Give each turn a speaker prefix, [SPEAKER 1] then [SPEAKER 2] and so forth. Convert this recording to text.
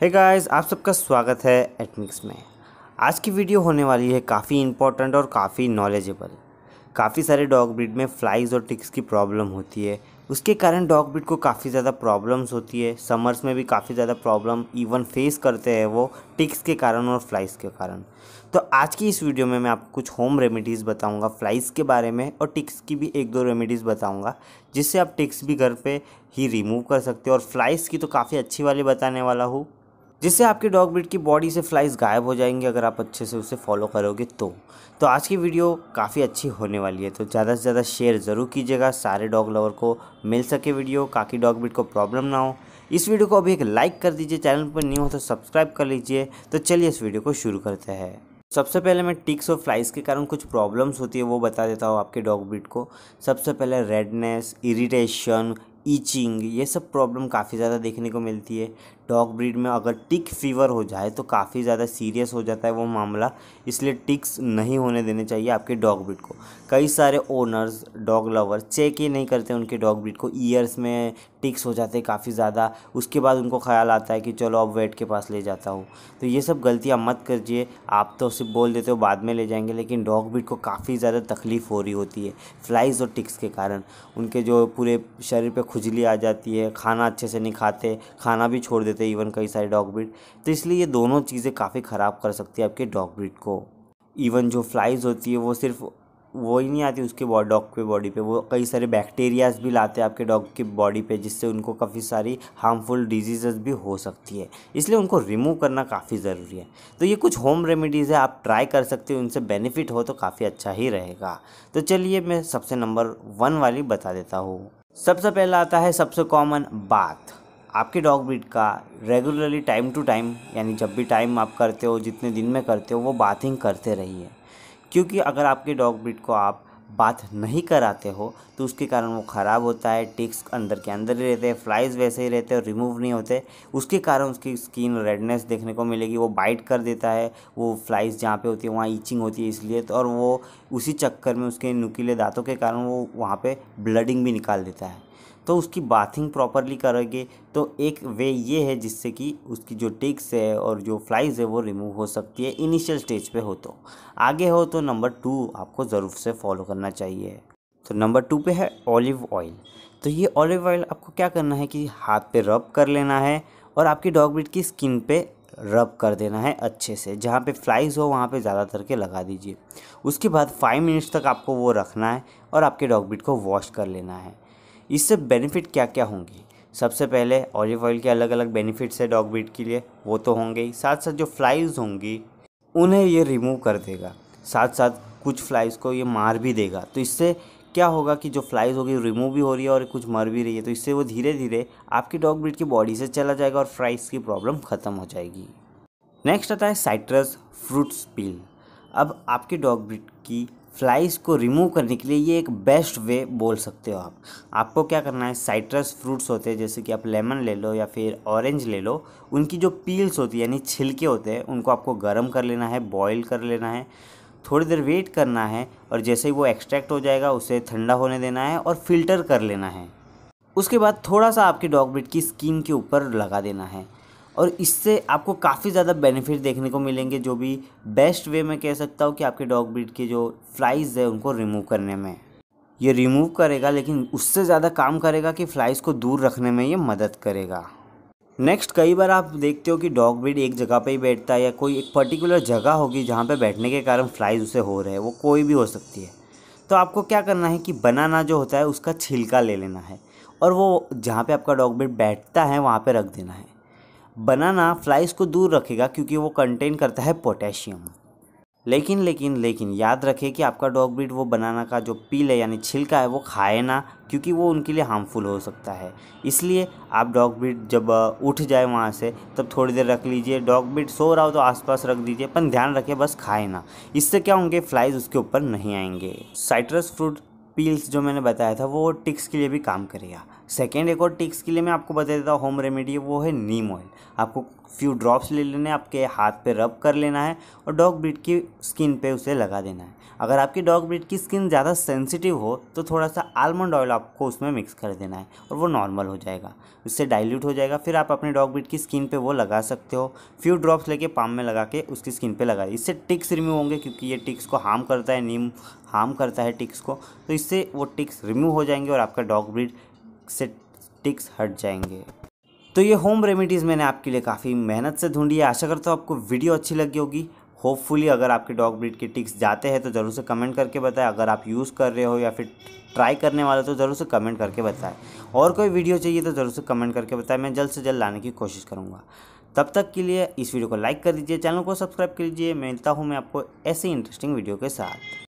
[SPEAKER 1] हे hey guys आप सबका स्वागत है एटमिक्स में आज की वीडियो होने वाली है काफ़ी इम्पोर्टेंट और काफ़ी नॉलेजेबल काफ़ी सारे डॉग ब्रीड में फ्लाइज और टिक्स की प्रॉब्लम होती है उसके कारण डॉग ब्रीड को काफ़ी ज़्यादा प्रॉब्लम्स होती है समर्स में भी काफ़ी ज़्यादा प्रॉब्लम इवन फेस करते हैं वो टिक्स के कारण और फ्लाइज के कारण तो आज की इस वीडियो में मैं आपको कुछ होम रेमेडीज़ बताऊंगा फ्लाइज के बारे में और टिक्स की भी एक दो रेमेडीज़ बताऊंगा जिससे आप टिक्स भी घर पे ही रिमूव कर सकते हो और फ्लाइज की तो काफ़ी अच्छी वाली बताने वाला हूँ जिससे आपके डॉग ब्रीड की बॉडी से फ्लाइज गायब हो जाएंगे अगर आप अच्छे से उसे फॉलो करोगे तो तो आज की वीडियो काफ़ी अच्छी होने वाली है तो ज़्यादा से ज़्यादा शेयर ज़रूर कीजिएगा सारे डॉग लवर को मिल सके वीडियो काकि डॉग ब्रीड को प्रॉब्लम ना हो इस वीडियो को अभी एक लाइक कर दीजिए चैनल पर न्यू हो तो सब्सक्राइब कर लीजिए तो चलिए इस वीडियो को शुरू करते हैं सबसे पहले मैं टिक्स और फ्लाइज के कारण कुछ प्रॉब्लम्स होती है वो बता देता हूँ आपके डॉग ब्रीड को सबसे पहले रेडनेस इरिटेशन ईचिंग ये सब प्रॉब्लम काफ़ी ज़्यादा देखने को मिलती है डॉग ब्रीड में अगर टिक फीवर हो जाए तो काफ़ी ज़्यादा सीरियस हो जाता है वो मामला इसलिए टिक्स नहीं होने देने चाहिए आपके डॉग ब्रीड को कई सारे ओनर्स डॉग लवर चेक ही नहीं करते उनके डॉग ब्रीड को ईयर्स में टिक्स हो जाते हैं काफ़ी ज़्यादा उसके बाद उनको ख्याल आता है कि चलो अब वेट के पास ले जाता हूँ तो ये सब गलतियाँ मत करिए आप तो सिर्फ बोल देते हो बाद में ले जाएंगे लेकिन डॉग ब्रीड को काफ़ी ज़्यादा तकलीफ़ हो रही होती है फ्लाइज़ और टिक्स के कारण उनके जो पूरे शरीर पर खुजली आ जाती है खाना अच्छे से नहीं खाते खाना भी छोड़ देते देते हैं इवन कई सारे डॉग ब्रीड तो इसलिए ये दोनों चीज़ें काफ़ी ख़राब कर सकती है आपके डॉग ब्रीड को इवन जो फ्लाइज होती है वो सिर्फ वो ही नहीं आती उसके डॉग पे बॉडी पे वो कई सारे बैक्टीरियाज भी लाते हैं आपके डॉग की बॉडी पे जिससे उनको काफ़ी सारी हार्मफुल डिजीज भी हो सकती है इसलिए उनको रिमूव करना काफ़ी ज़रूरी है तो ये कुछ होम रेमेडीज़ है आप ट्राई कर सकते हो उनसे बेनिफिट हो तो काफ़ी अच्छा ही रहेगा तो चलिए मैं सबसे नंबर वन वाली बता देता हूँ सबसे पहला आता है सबसे कॉमन बाथ आपके डॉग ब्रीड का रेगुलरली टाइम टू टाइम यानी जब भी टाइम आप करते हो जितने दिन में करते हो वो बाथिंग करते रहिए क्योंकि अगर आपके डॉग ब्रीड को आप बात नहीं कराते हो तो उसके कारण वो ख़राब होता है टिक्स अंदर के अंदर ही रहते हैं फ्लाइज वैसे ही रहते हैं और रिमूव नहीं होते उसके कारण उसकी स्किन रेडनेस देखने को मिलेगी वो बाइट कर देता है वो फ्लाइज जहाँ पे होती है वहाँ ईचिंग होती है इसलिए तो और वो उसी चक्कर में उसके नुकीले दांतों के कारण वो वहाँ पर ब्लडिंग भी निकाल देता है तो उसकी बाथिंग प्रॉपरली करोगे तो एक वे ये है जिससे कि उसकी जो टिक्स है और जो फ्लाइज है वो रिमूव हो सकती है इनिशियल स्टेज पे हो तो आगे हो तो नंबर टू आपको ज़रूर से फॉलो करना चाहिए तो नंबर टू पे है ऑलिव ऑयल तो ये ऑलिव ऑयल आपको क्या करना है कि हाथ पे रब कर लेना है और आपकी डॉग ब्रिड की स्किन पे रब कर देना है अच्छे से जहाँ पे फ्लाइज हो वहाँ पे ज़्यादातर के लगा दीजिए उसके बाद फाइव मिनट्स तक आपको वो रखना है और आपके डॉग ब्रिड को वॉश कर लेना है इससे बेनिफिट क्या क्या होंगे सबसे पहले ऑलिव ऑयल के अलग अलग बेनिफिट्स है डॉग ब्रीड के लिए वो तो होंगे ही साथ साथ जो फ्लाइज होंगी उन्हें ये रिमूव कर देगा साथ साथ कुछ फ्लाइज को ये मार भी देगा तो इससे क्या होगा कि जो फ्लाइज होगी रिमूव भी हो रही है और कुछ मर भी रही है तो इससे वो धीरे धीरे आपकी डॉग ब्रीड की बॉडी से चला जाएगा और फ्लाइज़ की प्रॉब्लम ख़त्म हो जाएगी नेक्स्ट आता है साइट्रस फ्रूट्स पील अब आपकी डॉग ब्रीड की फ्लाइज को रिमूव करने के लिए ये एक बेस्ट वे बोल सकते हो आप आपको क्या करना है साइट्रस फ्रूट्स होते हैं जैसे कि आप लेमन ले लो या फिर ऑरेंज ले लो उनकी जो पील्स होती है यानी छिलके होते हैं उनको आपको गर्म कर लेना है बॉयल कर लेना है थोड़ी देर वेट करना है और जैसे ही वो एक्सट्रैक्ट हो जाएगा उसे ठंडा होने देना है और फिल्टर कर लेना है उसके बाद थोड़ा सा आपके डॉग ब्रिड की स्किन के ऊपर लगा देना है और इससे आपको काफ़ी ज़्यादा बेनिफिट देखने को मिलेंगे जो भी बेस्ट वे मैं कह सकता हूँ कि आपके डॉग ब्रीड के जो फ्लाइज़ है उनको रिमूव करने में ये रिमूव करेगा लेकिन उससे ज़्यादा काम करेगा कि फ्लाइज़ को दूर रखने में ये मदद करेगा नेक्स्ट कई बार आप देखते हो कि डॉग ब्रीड एक जगह पर ही बैठता है या कोई एक पर्टिकुलर जगह होगी जहाँ पर बैठने के कारण फ्लाइज उसे हो रहे हैं वो कोई भी हो सकती है तो आपको क्या करना है कि बनाना जो होता है उसका छिलका ले लेना है और वो जहाँ पे आपका डॉग ब्रीड बैठता है वहाँ पे रख देना है बनाना फ्लाइज को दूर रखेगा क्योंकि वो कंटेन करता है पोटेशियम लेकिन लेकिन लेकिन याद रखे कि आपका डॉग ब्रीड वो बनाना का जो पील है यानी छिलका है वो खाए ना क्योंकि वो उनके लिए हार्मफुल हो सकता है इसलिए आप डॉग ब्रीड जब उठ जाए वहाँ से तब थोड़ी देर रख लीजिए डॉग ब्रीड सो रहा हो तो आसपास रख दीजिए पर ध्यान रखें बस खाए ना इससे क्या होंगे फ्लाइज उसके ऊपर नहीं आएंगे साइट्रस फ्रूट पील्स जो मैंने बताया था वो टिक्स के लिए भी काम करेगा सेकेंड एक और टिक्स के लिए मैं आपको बता देता हूँ होम रेमेडी वो है नीम ऑयल आपको फ्यू ड्रॉप्स ले लेने आपके हाथ पे रब कर लेना है और डॉग ब्रिड की स्किन पे उसे लगा देना है अगर आपकी डॉग ब्रिड की स्किन ज़्यादा सेंसिटिव हो तो थोड़ा सा आलमंड ऑयल आपको उसमें मिक्स कर देना है और वो नॉर्मल हो जाएगा उससे डाइल्यूट हो जाएगा फिर आप अपने डॉग ब्रिड की स्किन पे वो लगा सकते हो फ्यू ड्रॉप्स लेके पाम में लगा के उसकी स्किन पे लगा इससे टिक्स रिमूव होंगे क्योंकि ये टिक्स को हार्म करता है नीम हार्म करता है टिक्स को तो इससे वो टिक्स रिमूव हो जाएंगे और आपका डॉग ब्रिड से टिक्स हट जाएंगे तो ये होम रेमेडीज़ मैंने आपके लिए काफ़ी मेहनत से ढूंढी है आशा करता हूँ आपको वीडियो अच्छी लगी होगी होपफुली अगर आपके डॉग ब्रीड के टिक्स जाते हैं तो ज़रूर से कमेंट करके बताएं अगर आप यूज़ कर रहे हो या फिर ट्राई करने वाले तो ज़रूर से कमेंट करके बताएं और कोई वीडियो चाहिए तो ज़रूर से कमेंट करके बताएं मैं जल्द से जल्द लाने की कोशिश करूँगा तब तक के लिए इस वीडियो को लाइक कर दीजिए चैनल को सब्सक्राइब कर लीजिए मिलता हूँ मैं आपको ऐसे इंटरेस्टिंग वीडियो के साथ